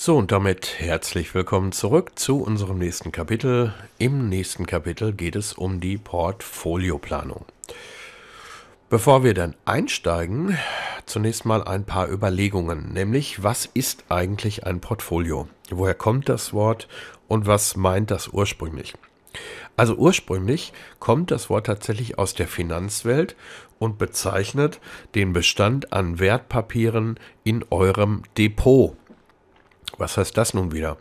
So, und damit herzlich willkommen zurück zu unserem nächsten Kapitel. Im nächsten Kapitel geht es um die Portfolioplanung. Bevor wir dann einsteigen, zunächst mal ein paar Überlegungen, nämlich was ist eigentlich ein Portfolio? Woher kommt das Wort und was meint das ursprünglich? Also ursprünglich kommt das Wort tatsächlich aus der Finanzwelt und bezeichnet den Bestand an Wertpapieren in eurem Depot. Was heißt das nun wieder?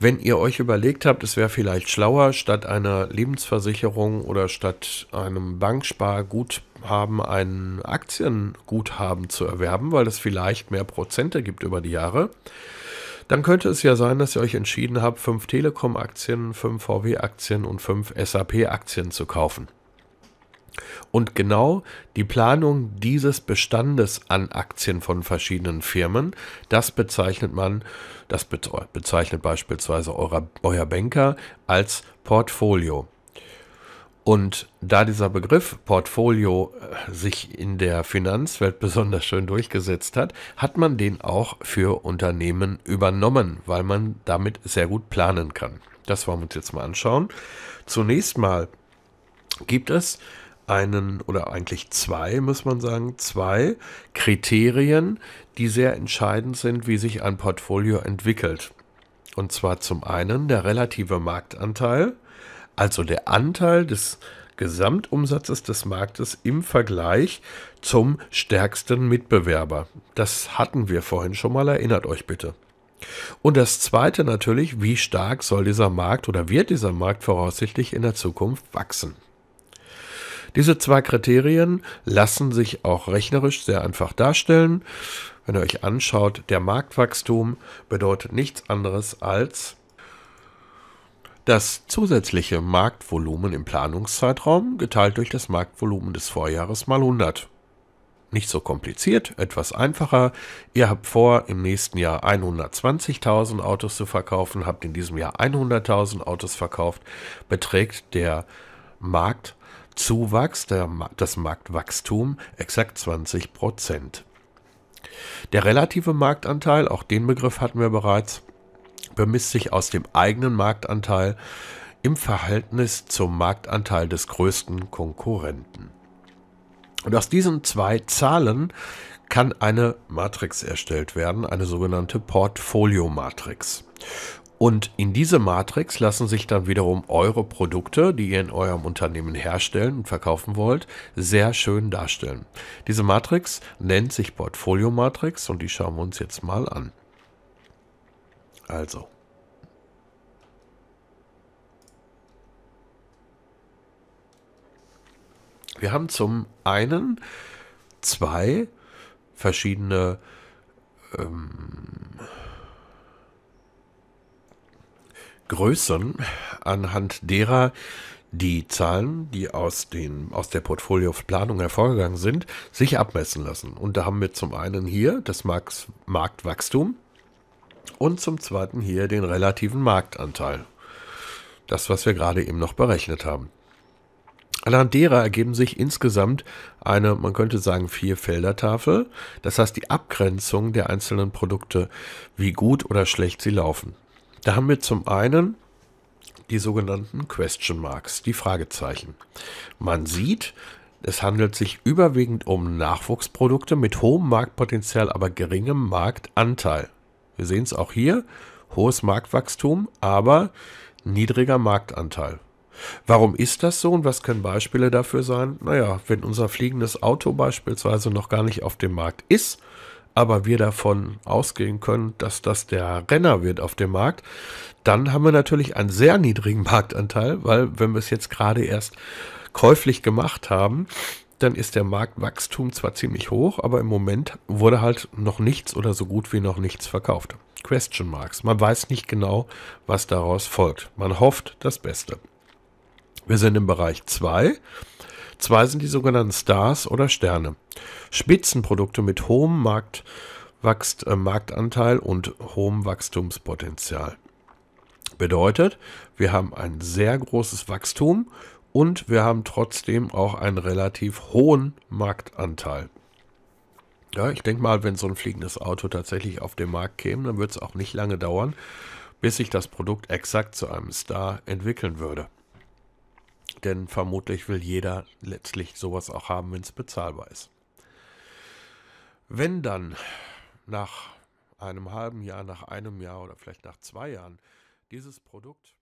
Wenn ihr euch überlegt habt, es wäre vielleicht schlauer, statt einer Lebensversicherung oder statt einem Banksparguthaben ein Aktienguthaben zu erwerben, weil es vielleicht mehr Prozente gibt über die Jahre, dann könnte es ja sein, dass ihr euch entschieden habt, fünf Telekom-Aktien, fünf VW-Aktien und fünf SAP-Aktien zu kaufen. Und genau die Planung dieses Bestandes an Aktien von verschiedenen Firmen, das bezeichnet man, das bezeichnet beispielsweise euer, euer Banker als Portfolio. Und da dieser Begriff Portfolio äh, sich in der Finanzwelt besonders schön durchgesetzt hat, hat man den auch für Unternehmen übernommen, weil man damit sehr gut planen kann. Das wollen wir uns jetzt mal anschauen. Zunächst mal gibt es einen oder eigentlich zwei, muss man sagen, zwei Kriterien, die sehr entscheidend sind, wie sich ein Portfolio entwickelt. Und zwar zum einen der relative Marktanteil, also der Anteil des Gesamtumsatzes des Marktes im Vergleich zum stärksten Mitbewerber. Das hatten wir vorhin schon mal, erinnert euch bitte. Und das Zweite natürlich, wie stark soll dieser Markt oder wird dieser Markt voraussichtlich in der Zukunft wachsen? Diese zwei Kriterien lassen sich auch rechnerisch sehr einfach darstellen. Wenn ihr euch anschaut, der Marktwachstum bedeutet nichts anderes als das zusätzliche Marktvolumen im Planungszeitraum geteilt durch das Marktvolumen des Vorjahres mal 100. Nicht so kompliziert, etwas einfacher. Ihr habt vor, im nächsten Jahr 120.000 Autos zu verkaufen, habt in diesem Jahr 100.000 Autos verkauft, beträgt der Markt Zuwachs, der, das Marktwachstum, exakt 20 Prozent. Der relative Marktanteil, auch den Begriff hatten wir bereits, bemisst sich aus dem eigenen Marktanteil im Verhältnis zum Marktanteil des größten Konkurrenten. Und aus diesen zwei Zahlen kann eine Matrix erstellt werden, eine sogenannte Portfolio-Matrix. Und in diese Matrix lassen sich dann wiederum eure Produkte, die ihr in eurem Unternehmen herstellen und verkaufen wollt, sehr schön darstellen. Diese Matrix nennt sich Portfolio Matrix und die schauen wir uns jetzt mal an. Also. Wir haben zum einen zwei verschiedene ähm, Größen, anhand derer die Zahlen, die aus, den, aus der Portfolioplanung hervorgegangen sind, sich abmessen lassen. Und da haben wir zum einen hier das Markt, Marktwachstum und zum zweiten hier den relativen Marktanteil. Das, was wir gerade eben noch berechnet haben. Anhand derer ergeben sich insgesamt eine, man könnte sagen, vier Feldertafel. Das heißt die Abgrenzung der einzelnen Produkte, wie gut oder schlecht sie laufen. Da haben wir zum einen die sogenannten Question Marks, die Fragezeichen. Man sieht, es handelt sich überwiegend um Nachwuchsprodukte mit hohem Marktpotenzial, aber geringem Marktanteil. Wir sehen es auch hier, hohes Marktwachstum, aber niedriger Marktanteil. Warum ist das so und was können Beispiele dafür sein? Naja, wenn unser fliegendes Auto beispielsweise noch gar nicht auf dem Markt ist, aber wir davon ausgehen können, dass das der Renner wird auf dem Markt, dann haben wir natürlich einen sehr niedrigen Marktanteil, weil wenn wir es jetzt gerade erst käuflich gemacht haben, dann ist der Marktwachstum zwar ziemlich hoch, aber im Moment wurde halt noch nichts oder so gut wie noch nichts verkauft. Question marks. Man weiß nicht genau, was daraus folgt. Man hofft das Beste. Wir sind im Bereich 2. Zwei sind die sogenannten Stars oder Sterne. Spitzenprodukte mit hohem Markt, Wachst, äh, Marktanteil und hohem Wachstumspotenzial. Bedeutet, wir haben ein sehr großes Wachstum und wir haben trotzdem auch einen relativ hohen Marktanteil. Ja, ich denke mal, wenn so ein fliegendes Auto tatsächlich auf den Markt käme, dann würde es auch nicht lange dauern, bis sich das Produkt exakt zu einem Star entwickeln würde denn vermutlich will jeder letztlich sowas auch haben, wenn es bezahlbar ist. Wenn dann nach einem halben Jahr, nach einem Jahr oder vielleicht nach zwei Jahren dieses Produkt